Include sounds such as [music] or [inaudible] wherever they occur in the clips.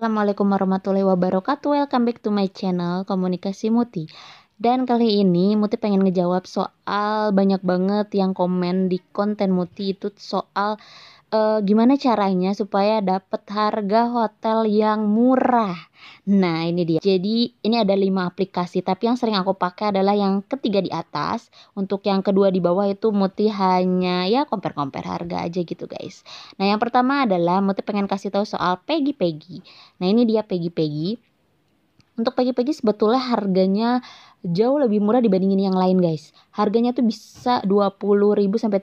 Assalamualaikum warahmatullahi wabarakatuh. Welcome back to my channel Komunikasi Muti. Dan kali ini Muti pengen ngejawab soal banyak banget yang komen di konten Muti itu soal uh, gimana caranya supaya dapat harga hotel yang murah. Nah, ini dia. Jadi, ini ada 5 aplikasi, tapi yang sering aku pakai adalah yang ketiga di atas. Untuk yang kedua di bawah itu Muti hanya ya compare-compare harga aja gitu, guys. Nah, yang pertama adalah Muti pengen kasih tahu soal Peggy Peggy. Nah, ini dia Peggy Peggy. Untuk pagi-pagi sebetulnya harganya jauh lebih murah dibandingin yang lain guys. Harganya tuh bisa ribu sampai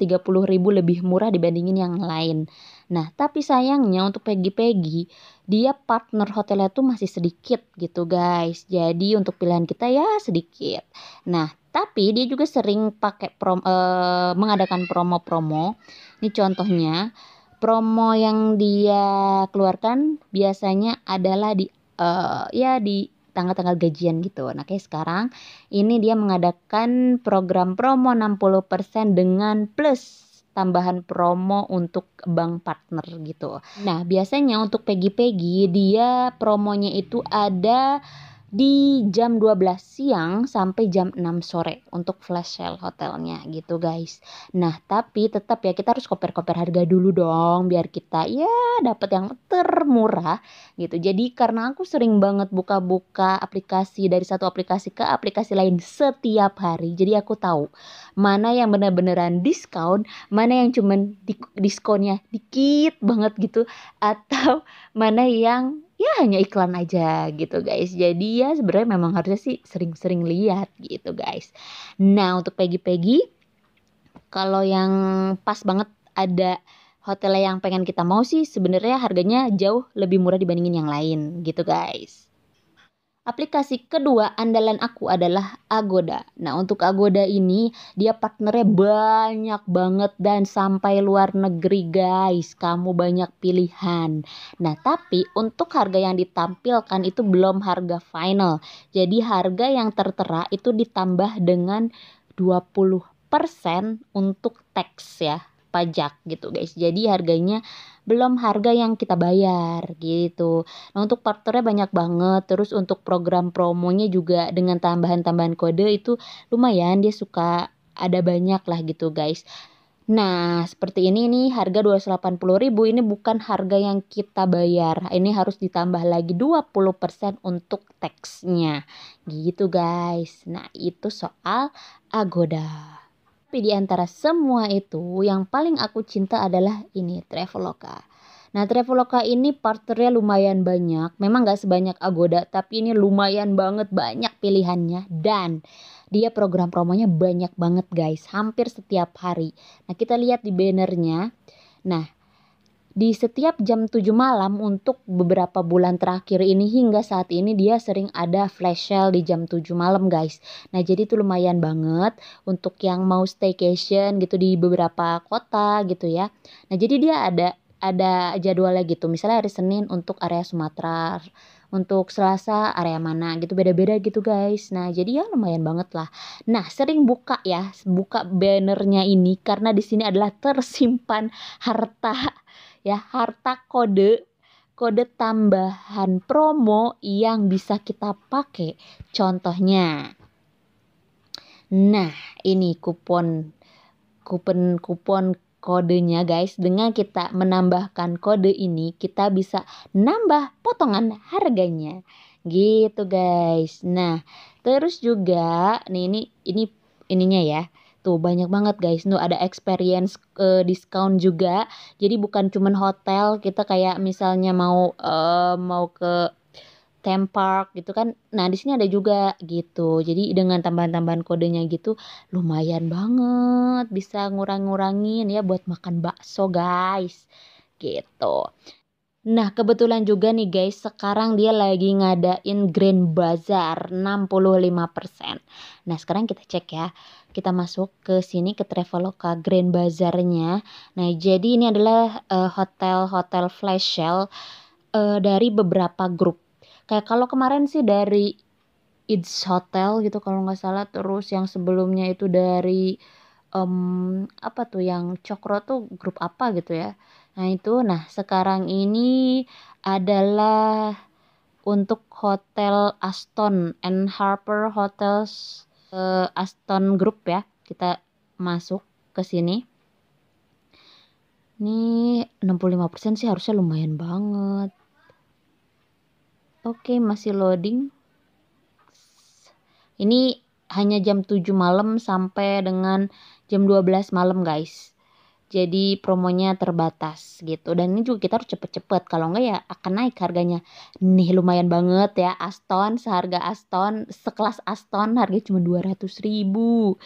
ribu lebih murah dibandingin yang lain. Nah, tapi sayangnya untuk pagi pegi dia partner hotelnya tuh masih sedikit gitu guys. Jadi untuk pilihan kita ya sedikit. Nah, tapi dia juga sering pakai prom eh, mengadakan promo-promo. Ini contohnya promo yang dia keluarkan biasanya adalah di uh, ya di tanggal-tanggal gajian gitu. Nah, kayak sekarang ini dia mengadakan program promo 60% dengan plus tambahan promo untuk bank partner gitu. Nah, biasanya untuk pegi-pegi dia promonya itu ada di jam 12 siang sampai jam 6 sore untuk flash sale hotelnya gitu guys. Nah, tapi tetap ya kita harus koper-koper harga dulu dong biar kita ya dapat yang termurah gitu. Jadi karena aku sering banget buka-buka aplikasi dari satu aplikasi ke aplikasi lain setiap hari. Jadi aku tahu mana yang benar beneran diskon, mana yang cuman di diskonnya dikit banget gitu atau mana yang ya hanya iklan aja gitu guys. Jadi ya sebenarnya memang harusnya sih sering-sering lihat gitu guys. Nah untuk Peggy-Peggy kalau yang pas banget ada hotel yang pengen kita mau sih sebenarnya harganya jauh lebih murah dibandingin yang lain gitu guys. Aplikasi kedua andalan aku adalah Agoda. Nah, untuk Agoda ini dia partnernya banyak banget dan sampai luar negeri, guys. Kamu banyak pilihan. Nah, tapi untuk harga yang ditampilkan itu belum harga final. Jadi harga yang tertera itu ditambah dengan 20% untuk teks ya pajak gitu guys. Jadi harganya belum harga yang kita bayar gitu. Nah untuk partnernya banyak banget. Terus untuk program promonya juga dengan tambahan-tambahan kode itu lumayan dia suka ada banyak lah gitu guys. Nah, seperti ini nih harga 280.000 ini bukan harga yang kita bayar. Ini harus ditambah lagi 20% untuk teksnya. Gitu guys. Nah, itu soal Agoda. Tapi di antara semua itu, yang paling aku cinta adalah ini, Traveloka. Nah, Traveloka ini partnernya lumayan banyak. Memang gak sebanyak Agoda, tapi ini lumayan banget banyak pilihannya. Dan dia program promonya banyak banget guys, hampir setiap hari. Nah, kita lihat di bannernya. Nah, di setiap jam 7 malam untuk beberapa bulan terakhir ini hingga saat ini dia sering ada flash sale di jam 7 malam guys. Nah jadi itu lumayan banget untuk yang mau staycation gitu di beberapa kota gitu ya. Nah jadi dia ada ada jadwalnya gitu. Misalnya hari Senin untuk area Sumatera, untuk Selasa area mana gitu beda-beda gitu guys. Nah, jadi ya lumayan banget lah. Nah, sering buka ya, buka bannernya ini karena di sini adalah tersimpan harta ya harta kode kode tambahan promo yang bisa kita pakai. Contohnya, nah ini kupon kupon kupon kodenya guys dengan kita menambahkan kode ini kita bisa nambah potongan harganya gitu guys nah terus juga nih ini ini ininya ya tuh gitu. banyak banget guys tuh ada experience uh, discount juga jadi bukan cuman hotel kita kayak misalnya mau uh, mau ke theme park gitu kan. Nah, di sini ada juga gitu. Jadi dengan tambahan-tambahan kodenya gitu lumayan banget bisa ngurang-ngurangin ya buat makan bakso, guys. Gitu. Nah kebetulan juga nih guys sekarang dia lagi ngadain Grand Bazaar 65%. Nah sekarang kita cek ya. Kita masuk ke sini ke Traveloka Grand Bazaarnya. Nah jadi ini adalah hotel-hotel eh, uh, flash sale uh, dari beberapa grup. Kayak kalau kemarin sih dari It's Hotel gitu kalau nggak salah terus yang sebelumnya itu dari um, apa tuh yang Cokro tuh grup apa gitu ya Nah, itu. Nah, sekarang ini adalah untuk Hotel Aston and Harper Hotels uh, Aston Group ya. Kita masuk ke sini. Ini 65% sih harusnya lumayan banget. Oke, okay, masih loading. Ini hanya jam 7 malam sampai dengan jam 12 malam, guys jadi promonya terbatas gitu dan ini juga kita harus cepet-cepet kalau enggak ya akan naik harganya nih lumayan banget ya Aston seharga Aston sekelas Aston harga cuma 200 ribu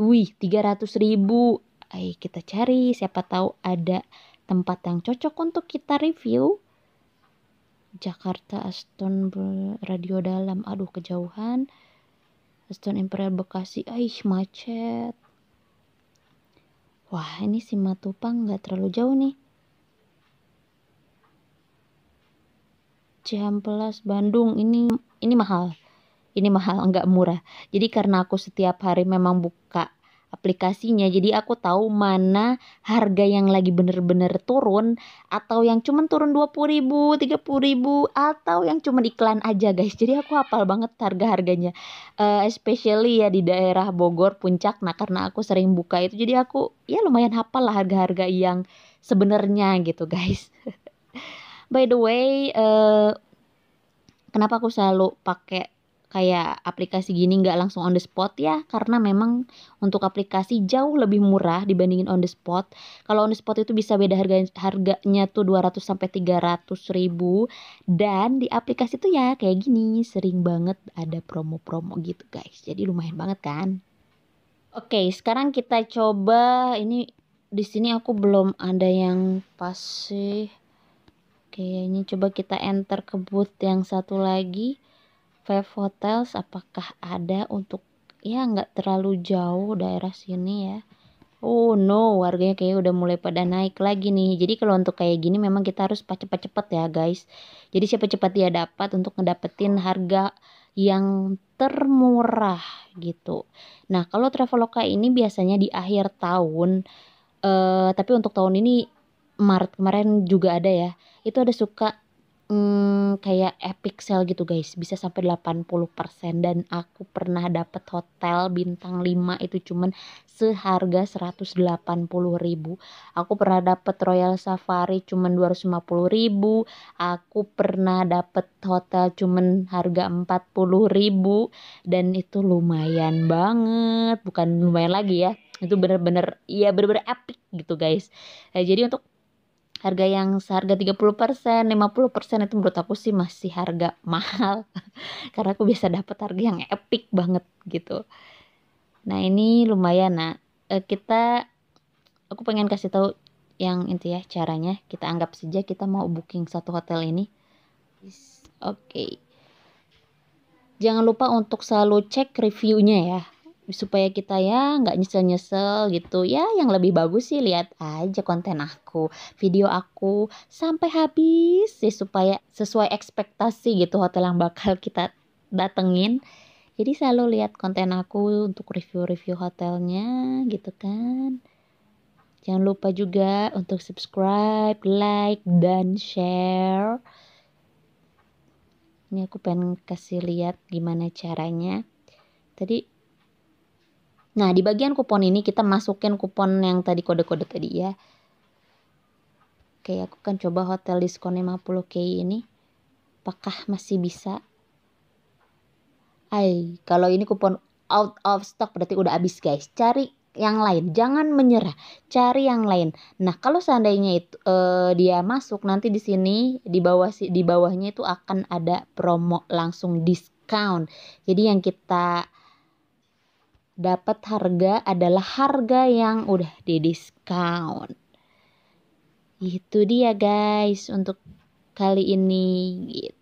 wih 300 ribu Ayo kita cari siapa tahu ada tempat yang cocok untuk kita review Jakarta Aston Radio Dalam aduh kejauhan Aston Imperial Bekasi aih macet Wah, ini si Matupang nggak terlalu jauh nih. Cihampelas Bandung ini ini mahal. Ini mahal, nggak murah. Jadi karena aku setiap hari memang buka aplikasinya. Jadi aku tahu mana harga yang lagi bener-bener turun atau yang cuman turun 20 ribu, 30 ribu atau yang cuman iklan aja guys. Jadi aku hafal banget harga-harganya. Uh, especially ya di daerah Bogor, Puncak. Nah karena aku sering buka itu jadi aku ya lumayan hafal lah harga-harga yang sebenarnya gitu guys. [laughs] By the way, uh, kenapa aku selalu pakai kayak aplikasi gini nggak langsung on the spot ya karena memang untuk aplikasi jauh lebih murah dibandingin on the spot kalau on the spot itu bisa beda harga harganya tuh 200 sampai 300 ribu dan di aplikasi tuh ya kayak gini sering banget ada promo-promo gitu guys jadi lumayan banget kan Oke, okay, sekarang kita coba ini di sini aku belum ada yang pas sih. Kayaknya coba kita enter ke booth yang satu lagi five hotels apakah ada untuk ya nggak terlalu jauh daerah sini ya oh no warganya kayaknya udah mulai pada naik lagi nih jadi kalau untuk kayak gini memang kita harus cepat-cepat ya guys jadi siapa cepat dia dapat untuk ngedapetin harga yang termurah gitu nah kalau traveloka ini biasanya di akhir tahun eh, tapi untuk tahun ini Maret kemarin juga ada ya itu ada suka hmm kayak epic sale gitu guys bisa sampai 80% dan aku pernah dapet hotel bintang 5 itu cuman seharga 180 ribu aku pernah dapet Royal Safari cuman 250 ribu aku pernah dapet hotel cuman harga 40 ribu dan itu lumayan banget bukan lumayan lagi ya itu bener-bener ya bener-bener epic gitu guys nah, jadi untuk harga yang seharga 30%, 50% itu menurut aku sih masih harga [laughs] mahal. Karena aku bisa dapat harga yang epic banget gitu. Nah, ini lumayan nah. Kita aku pengen kasih tahu yang inti ya caranya kita anggap saja kita mau booking satu hotel ini. Oke. Okay. Jangan lupa untuk selalu cek reviewnya ya supaya kita ya nggak nyesel-nyesel gitu ya yang lebih bagus sih lihat aja konten aku video aku sampai habis sih supaya sesuai ekspektasi gitu hotel yang bakal kita datengin jadi selalu lihat konten aku untuk review-review hotelnya gitu kan jangan lupa juga untuk subscribe like dan share ini aku pengen kasih lihat gimana caranya tadi Nah, di bagian kupon ini kita masukin kupon yang tadi kode-kode tadi ya. Oke, aku kan coba hotel diskon 50K ini. Apakah masih bisa? Hai, kalau ini kupon out of stock berarti udah habis guys. Cari yang lain, jangan menyerah. Cari yang lain. Nah, kalau seandainya itu uh, dia masuk nanti di sini di bawah di bawahnya itu akan ada promo langsung discount. Jadi yang kita dapat harga adalah harga yang udah didiskon. Itu dia guys untuk kali ini gitu.